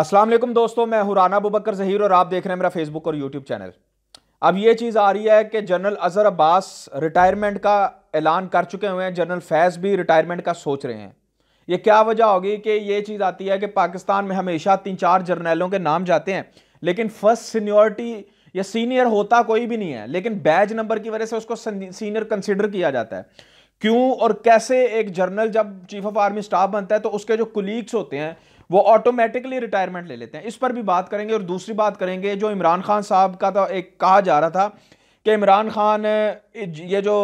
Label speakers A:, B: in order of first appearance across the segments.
A: अस्सलाम वालेकुम दोस्तों मैं हूं बुबकर जहीर और आप देख रहे हैं मेरा फेसबुक और यूट्यूब चैनल अब ये चीज़ आ रही है कि जनरल अजहर अब्बास रिटायरमेंट का ऐलान कर चुके हुए हैं जनरल फैज़ भी रिटायरमेंट का सोच रहे हैं ये क्या वजह होगी कि ये चीज़ आती है कि पाकिस्तान में हमेशा तीन चार जर्नैलों के नाम जाते हैं लेकिन फर्स्ट सीनियोरिटी या सीनियर होता कोई भी नहीं है लेकिन बैज नंबर की वजह से उसको सीनियर कंसिडर किया जाता है क्यों और कैसे एक जर्नल जब चीफ ऑफ आर्मी स्टाफ बनता है तो उसके जो कुलीग्स होते हैं वो ऑटोमेटिकली रिटायरमेंट ले लेते हैं इस पर भी बात करेंगे और दूसरी बात करेंगे जो इमरान खान साहब का तो एक कहा जा रहा था कि इमरान खान ये जो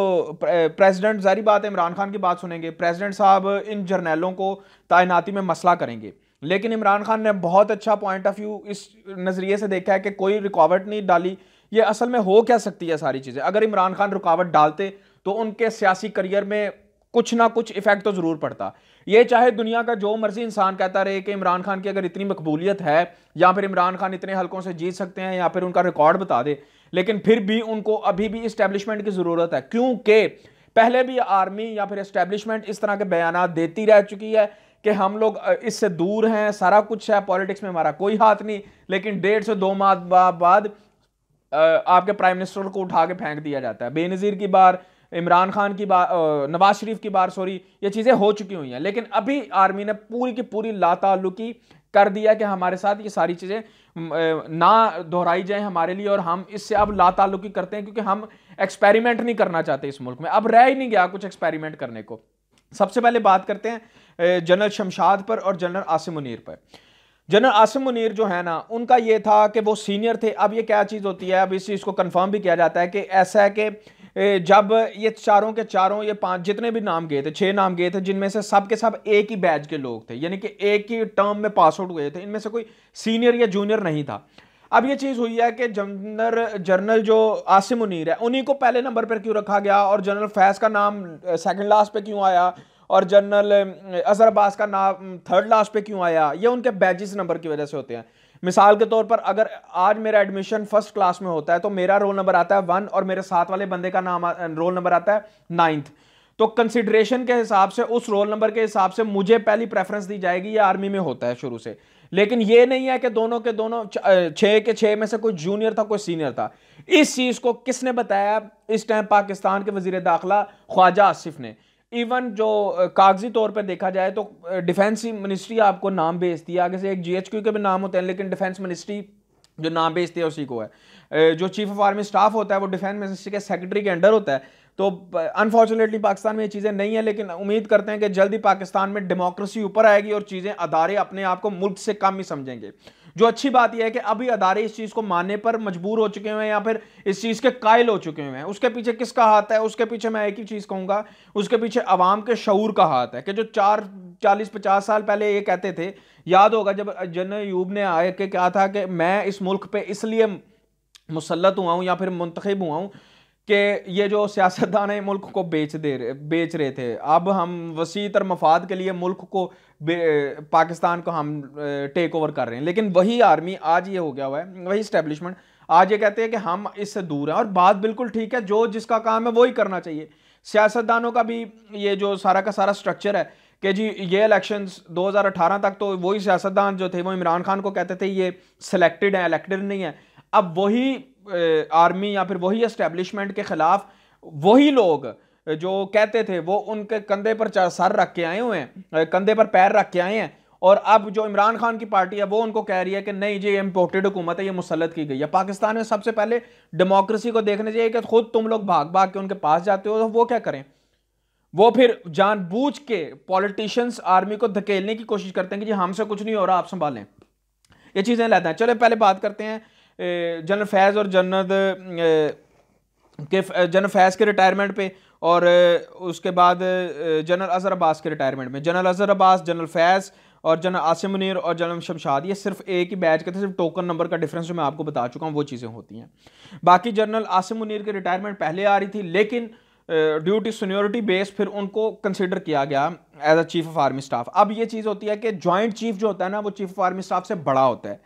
A: प्रेसिडेंट जारी बात है इमरान खान की बात सुनेंगे प्रेसिडेंट साहब इन जर्नैलों को तैनाती में मसला करेंगे लेकिन इमरान खान ने बहुत अच्छा पॉइंट ऑफ व्यू इस नज़रिए से देखा है कि कोई रुकावट नहीं डाली ये असल में हो क्या सकती है सारी चीज़ें अगर इमरान खान रुकावट डालते तो उनके सियासी करियर में कुछ ना कुछ इफेक्ट तो जरूर पड़ता ये चाहे दुनिया का जो मर्जी इंसान कहता रहे कि इमरान खान की अगर इतनी मकबूलियत है या फिर इमरान खान इतने हलकों से जीत सकते हैं या फिर उनका रिकॉर्ड बता दे लेकिन फिर भी उनको अभी भी इस्टेब्लिशमेंट की ज़रूरत है क्योंकि पहले भी आर्मी या फिर इस्टेब्लिशमेंट इस तरह के बयान देती रह चुकी है कि हम लोग इससे दूर हैं सारा कुछ है पॉलिटिक्स में हमारा कोई हाथ नहीं लेकिन डेढ़ से दो माह बाद आपके प्राइम मिनिस्टर को उठा के फेंक दिया जाता है बेनज़ीर की बार इमरान खान की बार नवाज शरीफ की बार सॉरी ये चीज़ें हो चुकी हुई हैं लेकिन अभी आर्मी ने पूरी की पूरी लातालुकी कर दिया कि हमारे साथ ये सारी चीज़ें ना दोहराई जाएं हमारे लिए और हम इससे अब लातालुकी करते हैं क्योंकि हम एक्सपेरिमेंट नहीं करना चाहते इस मुल्क में अब रह ही नहीं गया कुछ एक्सपेरिमेंट करने को सबसे पहले बात करते हैं जनरल शमशाद पर और जनरल आसिम मुनीर पर जनरल आसिम मुनीर जो है ना उनका ये था कि वो सीनियर थे अब ये क्या चीज़ होती है अब इस चीज़ को कन्फर्म भी किया जाता है कि ऐसा है कि जब ये चारों के चारों ये पांच जितने भी नाम गए थे छह नाम गए थे जिनमें से सब के सब एक ही बैच के लोग थे यानी कि एक ही टर्म में पास आउट हुए थे इनमें से कोई सीनियर या जूनियर नहीं था अब ये चीज़ हुई है कि जनरल जनरल जो आसिम मुनीर है उन्हीं को पहले नंबर पर क्यों रखा गया और जनरल फैज़ का नाम सेकेंड लास्ट पर क्यों आया और जनरल अजहर अब्बास का नाम थर्ड लास्ट पे क्यों आया ये उनके बैजिस नंबर की वजह से होते हैं मिसाल के तौर पर अगर आज मेरा एडमिशन फर्स्ट क्लास में होता है तो मेरा रोल नंबर आता है वन और मेरे साथ वाले बंदे का नाम रोल नंबर आता है नाइन्थ तो कंसिडरेशन के हिसाब से उस रोल नंबर के हिसाब से मुझे पहली प्रेफरेंस दी जाएगी ये आर्मी में होता है शुरू से लेकिन ये नहीं है कि दोनों के दोनों छः के छः में से कोई जूनियर था कोई सीनियर था इस चीज़ को किसने बताया इस टाइम पाकिस्तान के वजीर दाखिला ख्वाजा आसिफ ने इवन जो कागजी तौर पर देखा जाए तो डिफेंस मिनिस्ट्री आपको नाम भेजती है आगे से एक जीएचक्यू के भी नाम होते हैं लेकिन डिफेंस मिनिस्ट्री जो नाम भेजती है उसी को है जो चीफ ऑफ आर्मी स्टाफ होता है वो डिफेंस मिनिस्ट्री के सेक्रेटरी के अंडर होता है तो अनफॉर्चुनेटली पाकिस्तान में ये चीज़ें नहीं है लेकिन उम्मीद करते हैं कि जल्दी पाकिस्तान में डेमोक्रेसी ऊपर आएगी और चीज़ें अदारे अपने आप को मुल्क से कम ही समझेंगे जो अच्छी बात यह है कि अभी अदारे इस चीज़ को मानने पर मजबूर हो चुके हुए हैं या फिर इस चीज़ के कायल हो चुके हुए हैं उसके पीछे किसका हाथ है उसके पीछे मैं एक ही चीज़ कहूंगा उसके पीछे अवाम के शूर का हाथ है कि जो चार चालीस पचास साल पहले ये कहते थे याद होगा जब जन यूब ने आए के क्या था कि मैं इस मुल्क पर इसलिए मुसलत हुआ हूँ या फिर मुंतखब हुआ हूँ कि ये जो सियासतदान है मुल्क को बेच दे रहे बेच रहे थे अब हम वसी तर मफाद के लिए मुल्क को पाकिस्तान को हम टेक ओवर कर रहे हैं लेकिन वही आर्मी आज ये हो गया हुआ है वही स्टैब्लिशमेंट आज ये कहते हैं कि हम इससे दूर हैं और बात बिल्कुल ठीक है जो जिसका काम है वही करना चाहिए सियासतदानों का भी ये जो सारा का सारा स्ट्रक्चर है कि जी ये इलेक्शन 2018 तक तो वही सियासतदान जो थे वो इमरान खान को कहते थे ये सिलेक्टेड हैं इलेक्टेड नहीं है अब वही आर्मी या फिर वही इस्टेब्लिशमेंट के ख़िलाफ़ वही लोग जो कहते थे वो उनके कंधे पर सर रख के आए हुए हैं कंधे पर पैर रख के आए हैं और अब जो इमरान खान की पार्टी है वो उनको कह रही है कि नहीं जी ये इम्पोर्टेड हुकूमत है ये मुसलत की गई है पाकिस्तान में सबसे पहले डेमोक्रेसी को देखने चाहिए कि खुद तुम लोग भाग भाग के उनके पास जाते हो तो वो क्या करें वो फिर जानबूझ के पॉलिटिशियंस आर्मी को धकेलने की कोशिश करते हैं कि जी हमसे कुछ नहीं हो रहा आप संभालें ये चीज़ें लेते हैं चले पहले बात करते हैं जनरल फैज़ और जन्नत के जनरल फैज़ के रिटायरमेंट पे और उसके बाद जनरल अजहर अब्बास के रिटायरमेंट में जनरल अजहर अब्बास जनरल फैज़ और जनरल आसिम मुनीर और जनरल शमशाद ये सिर्फ एक ही बैच के थे सिर्फ टोकन नंबर का डिफरेंस जो मैं आपको बता चुका हूँ वो चीज़ें होती हैं बाकी जनरल आसिम मुनीर की रिटायरमेंट पहले आ रही थी लेकिन ड्यू टू सीनियोरिटी बेस फिर उनको कंसिडर किया गया as a chief of army staff अब ये चीज़ होती है कि जॉइंट चीफ जो होता है ना वो चीफ ऑफ आर्मी स्टाफ से बड़ा होता है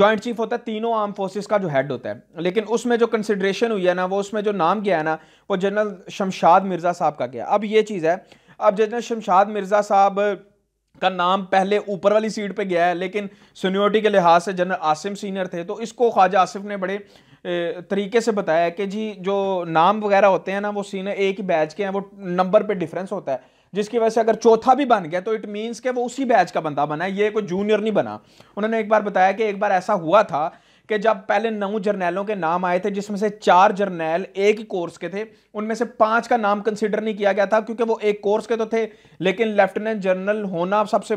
A: जॉइंट चीफ होता है तीनों आर्म फोर्सेस का जो हेड होता है लेकिन उसमें जो कंसिड्रेशन हुई है ना वो उसमें जो नाम गया है ना वो जनरल शमशाद मिर्ज़ा साहब का गया अब ये चीज़ है अब जनरल शमशाद मिर्ज़ा साहब का नाम पहले ऊपर वाली सीट पे गया है लेकिन सीनियोरिटी के लिहाज से जनरल आसिम सीनियर थे तो इसको ख्वाजा आसिफ ने बड़े तरीके से बताया कि जी जो नाम वगैरह होते हैं ना वो सीनियर एक ही बैच के हैं वो नंबर पे डिफरेंस होता है जिसकी वजह से अगर चौथा भी बन गया तो इट मीन्स के वो उसी बैच का बंदा बना है ये कोई जूनियर नहीं बना उन्होंने एक बार बताया कि एक बार ऐसा हुआ था कि जब पहले नौ जर्नैलों के नाम आए थे जिसमें से चार जर्नैल एक ही कोर्स के थे उनमें से पांच का नाम कंसिडर नहीं किया गया था क्योंकि वो एक कोर्स के तो थे लेकिन लेफ्टिनेंट जनरल होना सबसे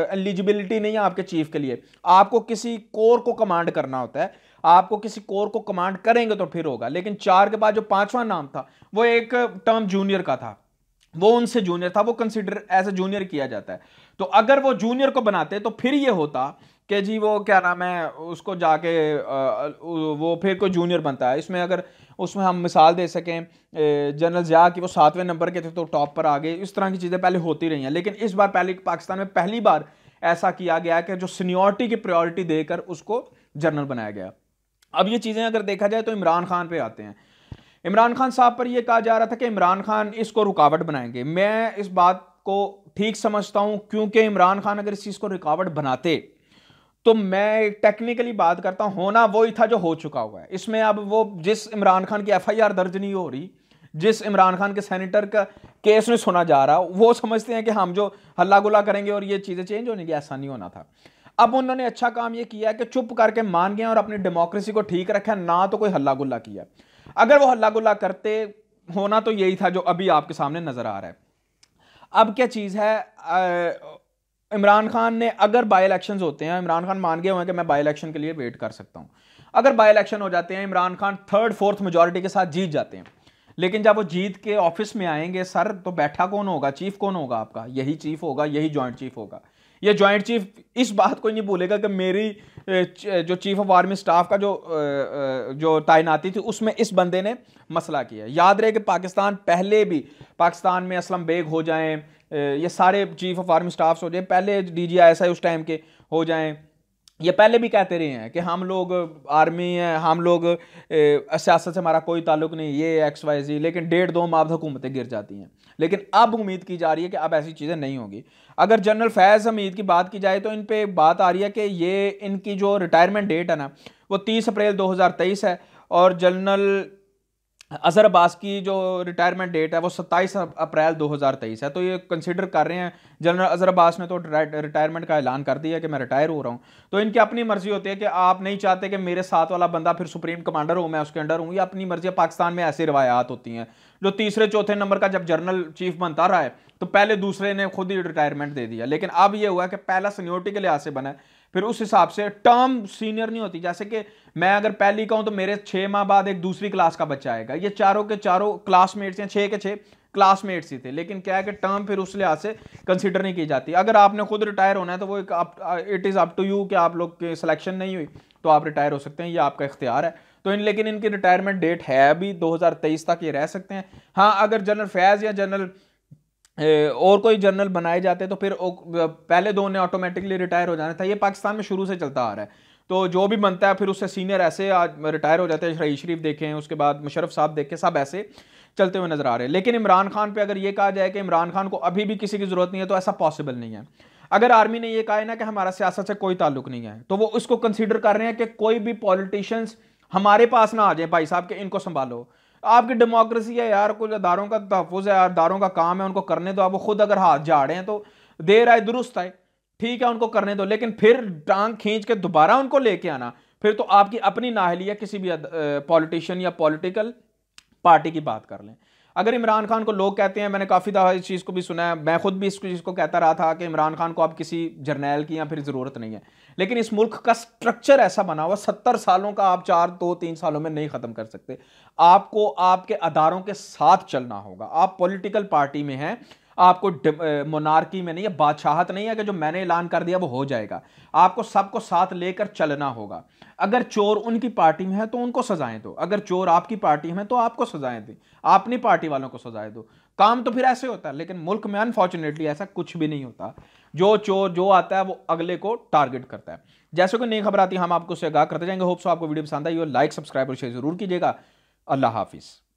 A: एलिजिबिलिटी नहीं है आपके चीफ के लिए आपको किसी कोर को कमांड करना होता है आपको किसी कोर को कमांड करेंगे तो फिर होगा लेकिन चार के बाद जो पांचवा नाम था वो एक टर्म जूनियर का था वो उनसे जूनियर था वो कंसिडर एज ए जूनियर किया जाता है तो अगर वो जूनियर को बनाते तो फिर ये होता कि जी वो क्या नाम है उसको जाके वो फिर कोई जूनियर बनता है इसमें अगर उसमें हम मिसाल दे सकें जनरल ज़िया कि वो सातवें नंबर के थे तो टॉप पर आ गए इस तरह की चीज़ें पहले होती रही हैं लेकिन इस बार पहले पाकिस्तान में पहली बार ऐसा किया गया कि जो सीनियोरिटी की प्रायोरिटी देकर उसको जनरल बनाया गया अब ये चीज़ें अगर देखा जाए तो इमरान खान पे आते हैं इमरान खान साहब पर यह कहा जा रहा था कि इमरान खान इसको रुकावट बनाएंगे मैं इस बात को ठीक समझता हूं क्योंकि इमरान खान अगर इस चीज़ को रुकावट बनाते तो मैं टेक्निकली बात करता हूं होना वही था जो हो चुका हुआ है इसमें अब वो जिस इमरान खान की एफआईआर दर्ज नहीं हो रही जिस इमरान खान के सेनेटर का केस में सुना जा रहा वो समझते हैं कि हम जो हल्ला गुला करेंगे और ये चीज़ें चेंज होने की ऐसा नहीं होना था अब उन्होंने अच्छा काम ये किया कि चुप करके मान गए और अपनी डेमोक्रेसी को ठीक रखा ना तो कोई हल्ला गुल्ला किया अगर वो हल्ला गुल्ला करते होना तो यही था जो अभी आपके सामने नजर आ रहा है अब क्या चीज़ है इमरान खान ने अगर बाई इलेक्शन होते हैं इमरान खान मान गए हुए हैं कि मैं बाई इलेक्शन के लिए वेट कर सकता हूँ अगर बाई इलेक्शन हो जाते हैं Imran Khan third fourth majority के साथ जीत जाते हैं लेकिन जब वो जीत के ऑफिस में आएंगे सर तो बैठा कौन होगा चीफ कौन होगा आपका यही चीफ होगा यही जॉइंट चीफ होगा या जॉइंट चीफ इस बात को नहीं भूलेगा कि मेरी जो चीफ ऑफ आर्मी स्टाफ का जो जो तैनाती थी उसमें इस बंदे ने मसला किया याद रहे कि पाकिस्तान पहले भी पाकिस्तान में असलम बेग हो जाएं ये सारे चीफ ऑफ आर्मी स्टाफ हो जाएं पहले D G I S I उस टाइम के हो जाएं ये पहले भी कहते रहे हैं कि हम लोग आर्मी हैं हम लोग सियासत से हमारा कोई ताल्लुक नहीं ये एक्स वाई जी लेकिन डेढ़ दो माह हुकूमतें गिर जाती हैं लेकिन अब उम्मीद की जा रही है कि अब ऐसी चीज़ें नहीं होंगी अगर जनरल फैज़ हमीद की बात की जाए तो इन पर बात आ रही है कि ये इनकी जो रिटायरमेंट डेट है ना वो तीस अप्रैल दो है और जनरल अजहर अब्बास की जो रिटायरमेंट डेट है वो 27 अप्रैल 2023 है तो ये कंसिडर कर रहे हैं जनरल अजहर अब्बास ने तो रिटायरमेंट का ऐलान कर दिया कि मैं रिटायर हो रहा हूँ तो इनकी अपनी मर्जी होती है कि आप नहीं चाहते कि मेरे साथ वाला बंदा फिर सुप्रीम कमांडर हो मैं उसके अंडर हूँ या अपनी मर्जी पाकिस्तान में ऐसी रवायात होती हैं जो तीसरे चौथे नंबर का जब जनरल चीफ बनता रहा है तो पहले दूसरे ने खुद ही रिटायरमेंट दे दिया लेकिन अब यह हुआ कि पहला सीनियोरिटी के लिहाज से बना है फिर उस हिसाब से टर्म सीनियर नहीं होती जैसे कि मैं अगर पहली कहूं तो मेरे छः माह बाद एक दूसरी क्लास का बच्चा आएगा ये चारों के चारों क्लासमेट्स हैं छः के छः क्लासमेट्स ही थे लेकिन क्या है कि टर्म फिर उस लिहाज से कंसिडर नहीं की जाती अगर आपने खुद रिटायर होना है तो वो एक it is up to you कि आप लोग की सिलेक्शन नहीं हुई तो आप रिटायर हो सकते हैं ये आपका इख्तियार है तो इन लेकिन इनकी रिटायरमेंट डेट है अभी 2023 तक ये रह सकते हैं हाँ अगर जनरल फैज़ या जनरल और कोई जनरल बनाए जाते तो फिर पहले दो ने ऑटोमेटिकली रिटायर हो जाना था ये पाकिस्तान में शुरू से चलता आ रहा है तो जो भी बनता है फिर उससे सीनियर ऐसे आज रिटायर हो जाते हैं शरीफ शरीफ देखें उसके बाद मुशरफ साहब देखें सब ऐसे चलते हुए नज़र आ रहे हैं लेकिन इमरान खान पे अगर ये कहा जाए कि इमरान खान को अभी भी किसी की ज़रूरत नहीं है तो ऐसा पॉसिबल नहीं है अगर आर्मी ने यह कहा है ना कि हमारा सियासत से कोई ताल्लुक नहीं है तो वो उसको कंसिडर कर रहे हैं कि कोई भी पॉलिटिशियंस हमारे पास ना आ जाए भाई साहब के इनको संभालो आपकी डेमोक्रेसी है यार कुछ अदारों का तहफ़ है यार अदारों का काम है उनको करने दो आप वो खुद अगर हाथ झाड़े हैं तो देर आए दुरुस्त आए ठीक है उनको करने दो लेकिन फिर टांग खींच के दोबारा उनको लेके आना फिर तो आपकी अपनी नाहली है किसी भी पॉलिटिशियन या पॉलिटिकल पार्टी की बात कर लें अगर इमरान खान को लोग कहते हैं मैंने काफ़ी दफ़ा इस चीज़ को भी सुना है मैं खुद भी इस चीज़ को कहता रहा था कि इमरान खान को आप किसी जर्नैल की या फिर ज़रूरत नहीं है लेकिन इस मुल्क का स्ट्रक्चर ऐसा बना हुआ सत्तर सालों का आप चार दो तीन सालों में नहीं ख़त्म कर सकते आपको आपके अदारों के साथ चलना होगा आप पोलिटिकल पार्टी में हैं आपको मोनार्की में नहीं है बादशाहत नहीं है कि जो मैंने ऐलान कर दिया वो हो जाएगा आपको सबको साथ लेकर चलना होगा अगर चोर उनकी पार्टी में है तो उनको सजाएं दो अगर चोर आपकी पार्टी में है तो आपको सजाएं दें अपनी पार्टी वालों को सजाएं दो काम तो फिर ऐसे होता है लेकिन मुल्क में अनफॉर्चुनेटली ऐसा कुछ भी नहीं होता जो चोर जो आता है वो अगले को टारगेट करता है जैसे कोई नई खबर आती है हम आपको उससे आगाह करते जाएंगे होप्स आपको वीडियो पसंद आई हो लाइक सब्सक्राइब और शेयर जरूर कीजिएगा अल्लाह हाफिज़